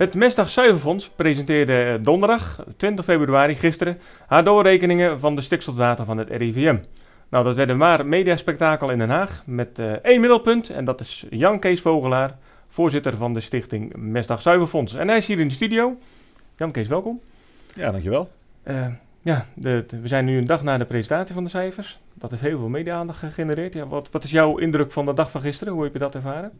Het Mestdag Zuiverfonds presenteerde eh, donderdag 20 februari gisteren haar doorrekeningen van de stikstofdata van het RIVM. Nou, dat werd een maar mediaspectakel in Den Haag met eh, één middelpunt en dat is Jan Kees Vogelaar, voorzitter van de stichting Mestdag Zuiverfonds. En hij is hier in de studio. Jan Kees, welkom. Ja, dankjewel. Uh, ja, we zijn nu een dag na de presentatie van de cijfers. Dat heeft heel veel media-aandacht gegenereerd. Ja, wat, wat is jouw indruk van de dag van gisteren? Hoe heb je dat ervaren?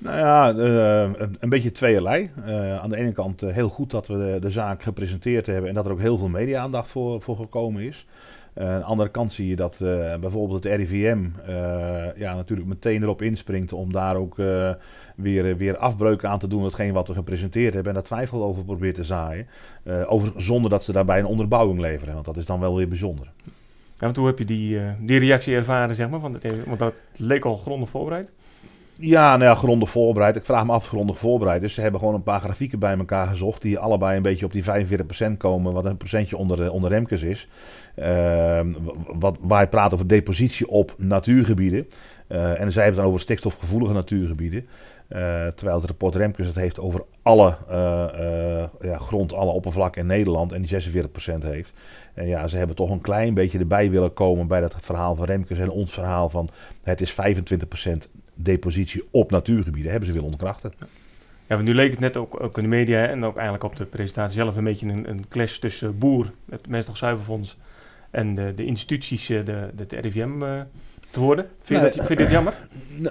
Nou ja, eh, een beetje tweeërlei. Eh, aan de ene kant eh, heel goed dat we de, zaak gepresenteerd hebben en dat er ook heel veel media-aandacht voor, voor gekomen is. aan de andere kant zie je dat bijvoorbeeld het RIVM ja, natuurlijk meteen erop inspringt om daar ook weer, weer afbreuk aan te doen, hetgeen wat we gepresenteerd hebben, en daar twijfel over probeert te zaaien. over, zonder dat ze daarbij een onderbouwing leveren, want dat is dan wel weer bijzonder. Ja, want hoe heb je die, die reactie ervaren, zeg maar? Van want dat leek al grondig voorbereid. Ja, nou ja, grondig voorbereid. Ik vraag me af, grondig voorbereid. Dus ze hebben gewoon een paar grafieken bij elkaar gezocht. die allebei een beetje op die 45% komen. wat een procentje onder, eh, onder Remkes is. Ehm, wat, waar je praat over depositie op natuurgebieden. Eh, en zij hebben het dan over stikstofgevoelige natuurgebieden. Eh, terwijl het rapport Remkes het heeft over alle ja, grond, alle oppervlak in Nederland. en die 46% heeft. En ja, ze hebben toch een klein beetje erbij willen komen bij dat verhaal van Remkes. en ons verhaal van het is 25% depositie op natuurgebieden hebben ze willen ontkrachten. Ja, want nu leek het net ook, ook in de media en ook eigenlijk op de presentatie zelf een beetje een, een clash tussen Boer, het Menselijk Zuiverfonds, en de, de instituties, eh, de, het RIVM. Eh, te worden. Vind je, dat, dit jammer?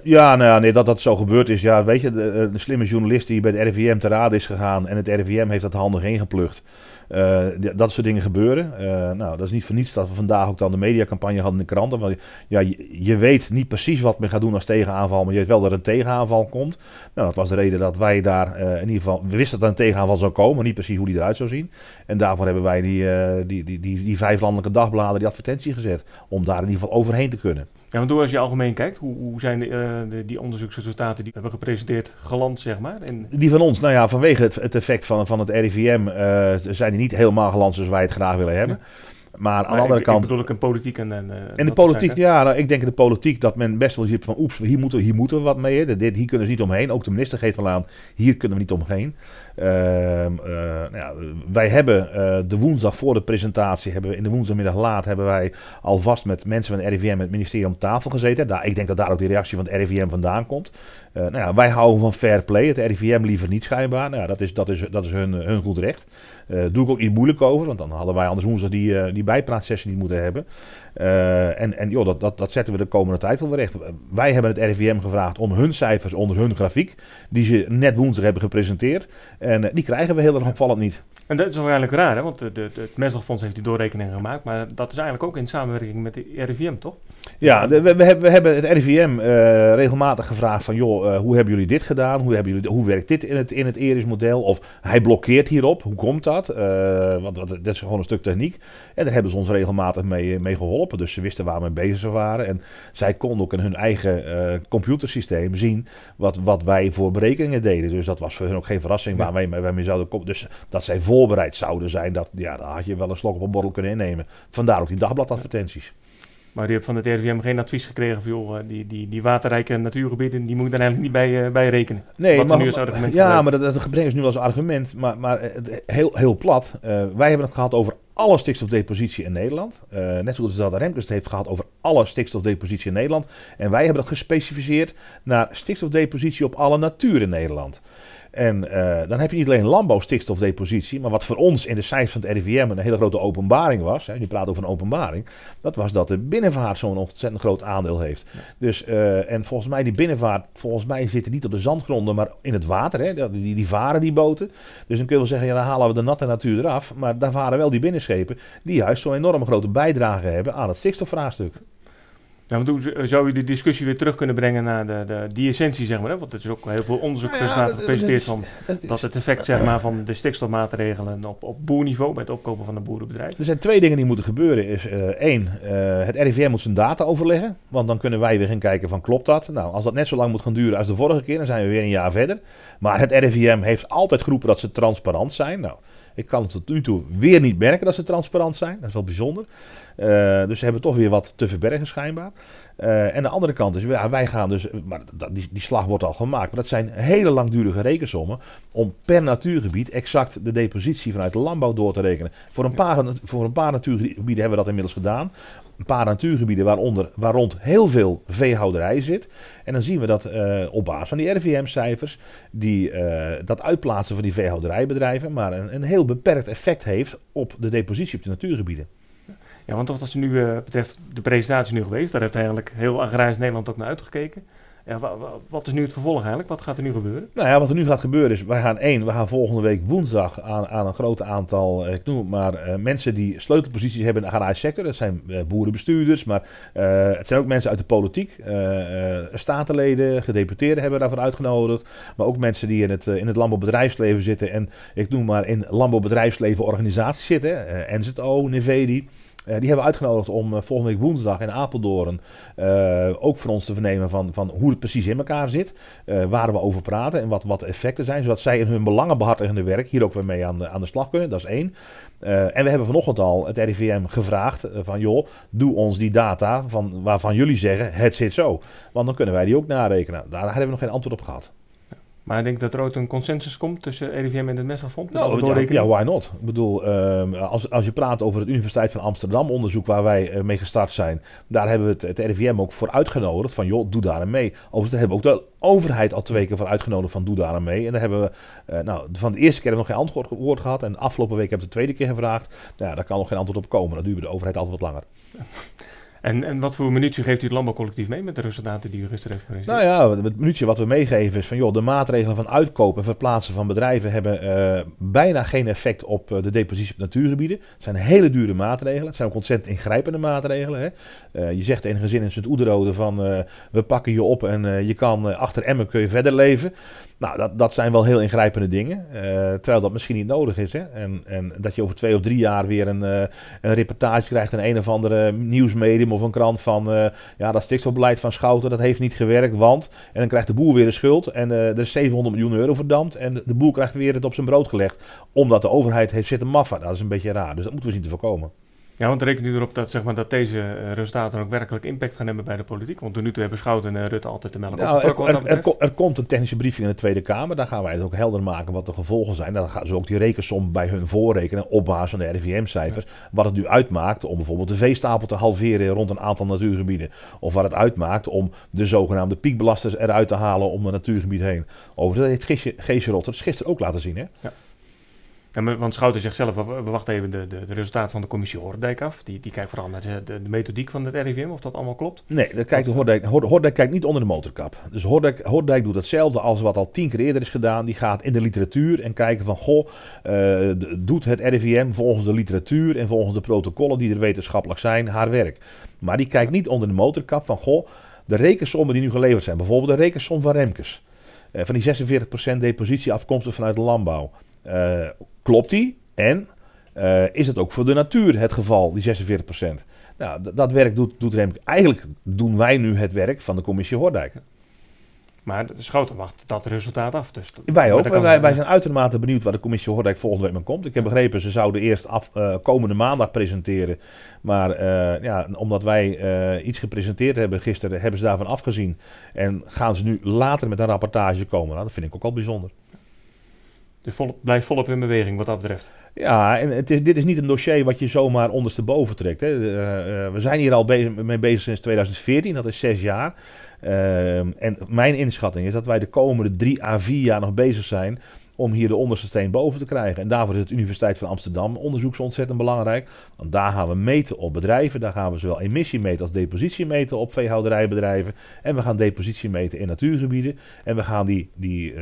Ja, nou, nee, dat dat zo gebeurd is. Ja, weet je, de, eh, slimme journalist die bij het RVM te raad is gegaan en het RIVM heeft dat handig ingeplucht. Uh, eh, dat soort dingen gebeuren. Eh, nou, dat is niet voor niets dat we vandaag ook dan de mediacampagne hadden in de kranten. Want ja, je, weet niet precies wat men gaat doen als tegenaanval, maar je weet wel dat er een tegenaanval komt. Nou, dat was de reden dat wij daar in ieder geval, we wisten dat er een tegenaanval zou komen, niet precies hoe die eruit zou zien. En daarvoor hebben wij die, die, die, die, die vijf landelijke dagbladen die advertentie gezet, om daar in ieder geval overheen te kunnen. Ja, want als je algemeen kijkt, hoe, hoe zijn de, eh, de, die onderzoeksresultaten die we hebben gepresenteerd geland, zeg maar? En... Die van ons, nou ja, vanwege het, het effect van, van het RIVM eh, zijn die niet helemaal geland zoals wij het graag willen hebben. Maar aan de andere kant. Ik bedoel ik politiek en. en eh, in de politiek, ja. Nou, ik denk in de politiek dat men best wel ziet van. Oeps, hier moeten, hier moeten we wat mee. Hè. Dit, hier kunnen ze niet omheen. Ook de minister geeft al aan. Hier kunnen we niet omheen. Ehm, eh, nou ja, wij hebben eh, de woensdag voor de presentatie. Hebben we in de woensdagmiddag laat. Hebben wij alvast met mensen van het RIVM. en het ministerie om tafel gezeten. Daar, ik denk dat daar ook die reactie van het RIVM vandaan komt. Eh, nou ja, wij houden van fair play. Het RIVM liever niet schijnbaar. Nou ja, dat is, dat is, dat is hun, hun goed recht. Uh, doe ik ook iets moeilijk over, want dan hadden wij anders woensdag die, uh, die bijpraatsessie niet moeten hebben. en en joh, dat, dat, dat zetten we de komende tijd wel weer recht. Wij hebben het RIVM gevraagd om hun cijfers onder hun grafiek, die ze net woensdag hebben gepresenteerd. En die krijgen we heel erg opvallend niet. En dat is wel eigenlijk raar, hè? want de, het Mestelfonds heeft die doorrekening gemaakt, maar dat is eigenlijk ook in samenwerking met de RIVM, toch? Ja, we, hebben, we, hebben, het RIVM eh, regelmatig gevraagd van, joh, eh, hoe hebben jullie dit gedaan? Hoe, hebben jullie, hoe werkt dit in het, in het ERIS-model? Of hij blokkeert hierop, hoe komt dat? Uh, want, dat is gewoon een stuk techniek. En daar hebben ze ons regelmatig mee, mee geholpen, dus ze wisten waar we mee bezig waren. En zij konden ook in hun eigen computersysteem zien wat, wat wij voor berekeningen deden. Dus dat was voor hun ook geen verrassing ja. waar wij, mee zouden komen. Dus dat zij vol voorbereid zouden zijn, dat, ja, dan had je wel een slok op een borrel kunnen innemen. Vandaar ook die dagbladadvertenties. Maar u hebt van de RVM geen advies gekregen van joh, eh, die, die, die waterrijke natuurgebieden, die moet je daar eigenlijk niet bij, eh, bij rekenen. Nee, Wat maar, nu argument ja, maar dat, dat ze dus nu als argument. Maar, maar eh, heel, heel plat, wij hebben het gehad over alle stikstofdepositie in Nederland. net zoals dat Remkes heeft gehad over alle stikstofdepositie in Nederland. En wij hebben dat gespecificeerd naar stikstofdepositie op alle natuur in Nederland. En eh, dan heb je niet alleen landbouwstikstofdepositie, maar wat voor ons in de cijfers van het RIVM een hele grote openbaring was, hè, die praat over een openbaring, dat was dat de binnenvaart zo'n ontzettend groot aandeel heeft. Dus, eh, en volgens mij die binnenvaart, volgens mij zitten niet op de zandgronden, maar in het water, hè, die, die varen die boten. Dus dan kun je wel zeggen, ja, dan halen we de natte natuur eraf, maar daar varen wel die binnenschepen die juist zo'n enorme grote bijdrage hebben aan het stikstofvraagstuk. Nou, zou je de discussie weer terug kunnen brengen naar de, de, die essentie, zeg maar? Hè? Want er is ook heel veel onderzoek nou dus ja, gepresenteerd van dat, het effect zeg maar, van de stikstofmaatregelen op, op boerniveau, bij het opkopen van een boerenbedrijf. Er zijn twee dingen die moeten gebeuren. Is, eh, één, eh, het RIVM moet zijn data overleggen, want dan kunnen wij weer gaan kijken van klopt dat? Nou, als dat net zo lang moet gaan duren als de vorige keer, dan zijn we weer een jaar verder. Maar het RIVM heeft altijd geroepen dat ze transparant zijn. Nou, ik kan tot nu toe weer niet merken dat ze transparant zijn. Dat is wel bijzonder. Eh, dus ze hebben toch weer wat te verbergen schijnbaar. Uh, en de andere kant is, wij gaan dus, maar die, die slag wordt al gemaakt, maar dat zijn hele langdurige rekensommen om per natuurgebied exact de depositie vanuit de landbouw door te rekenen. Voor een paar, voor een paar natuurgebieden hebben we dat inmiddels gedaan. Een paar natuurgebieden waaronder, waar rond heel veel veehouderij zit. En dan zien we dat eh, op basis van die RVM-cijfers, die, eh, dat uitplaatsen van die veehouderijbedrijven, maar een, een heel beperkt effect heeft op de depositie op de natuurgebieden. Ja, want wat nu eh, betreft de presentatie nu geweest, daar heeft eigenlijk heel agrarisch Nederland ook naar uitgekeken. wat is nu het vervolg eigenlijk? Wat gaat er nu gebeuren? Nou ja, wat er nu gaat gebeuren is, wij gaan één, we gaan volgende week woensdag aan, aan een groot aantal, eh, ik noem het maar, eh, mensen die sleutelposities hebben in de agrarische sector. Dat zijn boerenbestuurders, maar het zijn ook mensen uit de politiek. statenleden, gedeputeerden hebben we daarvoor uitgenodigd. Maar ook mensen die in het, in het landbouwbedrijfsleven zitten en ik noem maar in landbouwbedrijfsleven organisaties zitten. NZO, Nivedi. Eh, die hebben uitgenodigd om eh, volgende week woensdag in Apeldoorn eh, ook van ons te vernemen van, van hoe het precies in elkaar zit. waar we over praten en wat, wat de effecten zijn. Zodat zij in hun belangenbehartigende werk hier ook weer mee aan de, aan de slag kunnen. Dat is één. en we hebben vanochtend al het RIVM gevraagd van joh, doe ons die data van, waarvan jullie zeggen het zit zo. Want dan kunnen wij die ook narekenen. Daar hebben we nog geen antwoord op gehad. Maar ik denk dat er ook een consensus komt tussen RIVM en het Messelfonds. Nou, ja, ja, why not? Ik bedoel, ehm, als, als je praat over het Universiteit van Amsterdam onderzoek waar wij eh, mee gestart zijn, daar hebben we het, het RIVM ook voor uitgenodigd van joh, doe daar mee. Overigens daar hebben we ook de overheid al twee keer voor uitgenodigd van doe daar mee. En daar hebben we, eh, nou, van de eerste keer nog geen antwoord gehad en de afgelopen week hebben we de tweede keer gevraagd. Nou, ja, daar kan nog geen antwoord op komen. Dat duurt de overheid altijd wat langer. En, en wat voor minuutje geeft u het landbouwcollectief mee met de resultaten die u gisteren heeft geweest? Nou ja, het minuutje wat we meegeven is van joh, de maatregelen van uitkopen en verplaatsen van bedrijven hebben eh, bijna geen effect op eh, de depositie op natuurgebieden. Het zijn hele dure maatregelen. Het zijn ook ontzettend ingrijpende maatregelen. Hè. Eh, je zegt een gezin in het oederode van we pakken je op en je kan achter Emmen kun je verder leven. Nou, dat, dat zijn wel heel ingrijpende dingen. terwijl dat misschien niet nodig is. Hè. En, en dat je over twee of drie jaar weer een, een reportage krijgt in een of andere nieuwsmedium of een krant van eh, ja, dat stikstofbeleid van Schouten, dat heeft niet gewerkt, want... En dan krijgt de boer weer de schuld en eh, er is 700 miljoen euro verdampt en de boer krijgt weer het op zijn brood gelegd. Omdat de overheid heeft zitten maffen. Dat is een beetje raar, dus dat moeten we zien te voorkomen. Ja, want rekent u erop dat, zeg maar, dat deze eh, resultaten ook werkelijk impact gaan hebben bij de politiek? Want tot nu toe hebben Schouten en eh, Rutte altijd te melden. Nou, er, er, komt een technische briefing in de Tweede Kamer. Daar gaan wij het ook helder maken wat de gevolgen zijn. Dan gaan ze ook die rekensom bij hun voorrekenen op basis van de RIVM-cijfers. Wat het nu uitmaakt om bijvoorbeeld de veestapel te halveren rond een aantal natuurgebieden. Of wat het uitmaakt om de zogenaamde piekbelasters eruit te halen om een natuurgebied heen. Over dat heeft Geesje Rotter gisteren ook laten zien. Hè? Ja want Schouten zegt zelf, we wachten even de, de, resultaten van de commissie Hordijk af. Die, die kijkt vooral naar de, de, methodiek van het RIVM, of dat allemaal klopt. Nee, dat kijkt kijkt niet onder de motorkap. Dus Hordijk doet hetzelfde als wat al tien keer eerder is gedaan. Die gaat in de literatuur en kijken van, goh, eh, doet het RIVM volgens de literatuur en volgens de protocollen die er wetenschappelijk zijn haar werk. Maar die kijkt niet onder de motorkap van, goh, de rekensommen die nu geleverd zijn. Bijvoorbeeld de rekensom van Remkes. Eh, van die 46% depositieafkomsten vanuit de landbouw. Eh, klopt die? En eh, is het ook voor de natuur het geval, die 46%? Nou, dat werk doet, doet Remke. Eigenlijk doen wij nu het werk van de commissie Hoordijk. Maar de Schoten wacht dat resultaat af. Dus wij ook. Wij, zijn, uitermate benieuwd waar de commissie Hoordijk volgende week mee komt. Ik heb begrepen, ze zouden eerst af, eh, komende maandag presenteren. Maar ja, omdat wij iets gepresenteerd hebben gisteren, hebben ze daarvan afgezien. En gaan ze nu later met een rapportage komen. Nou, dat vind ik ook al bijzonder. Dus volop, blijf volop in beweging wat dat betreft. Ja, en het is, dit is niet een dossier wat je zomaar ondersteboven trekt. Hè. Eh, eh, we zijn hier al bezig, mee bezig sinds 2014, dat is zes jaar. Eh, en mijn inschatting is dat wij de komende drie à vier jaar nog bezig zijn om hier de onderste steen boven te krijgen. En daarvoor is het Universiteit van Amsterdam onderzoek ontzettend belangrijk. Want daar gaan we meten op bedrijven. Daar gaan we zowel emissie meten als depositie meten op veehouderijbedrijven. En we gaan depositie meten in natuurgebieden. En we gaan die, die,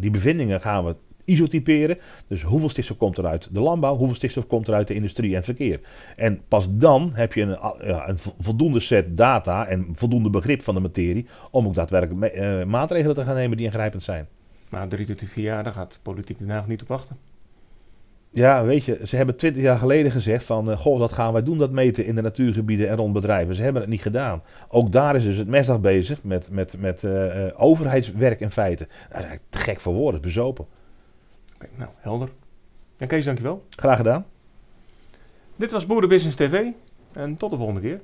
die bevindingen gaan we isotyperen. Dus hoeveel stikstof komt er uit de landbouw, hoeveel stikstof komt er uit de industrie en verkeer. En pas dan heb je een, een voldoende set data en voldoende begrip van de materie om ook daadwerkelijk eh, maatregelen te gaan nemen die ingrijpend zijn. Maar drie tot vier jaar, daar gaat politiek Den Haag niet op wachten. Ja, weet je, ze hebben twintig jaar geleden gezegd van, eh, goh, dat gaan wij doen, dat meten in de natuurgebieden en rond bedrijven. Ze hebben het niet gedaan. Ook daar is dus het mesdag bezig met, met, met eh, overheidswerk in feite. dat is te gek voor woorden, bezopen. Oké, nou, helder. En Kees, dankjewel. Graag gedaan. Dit was Boerenbusiness TV en tot de volgende keer.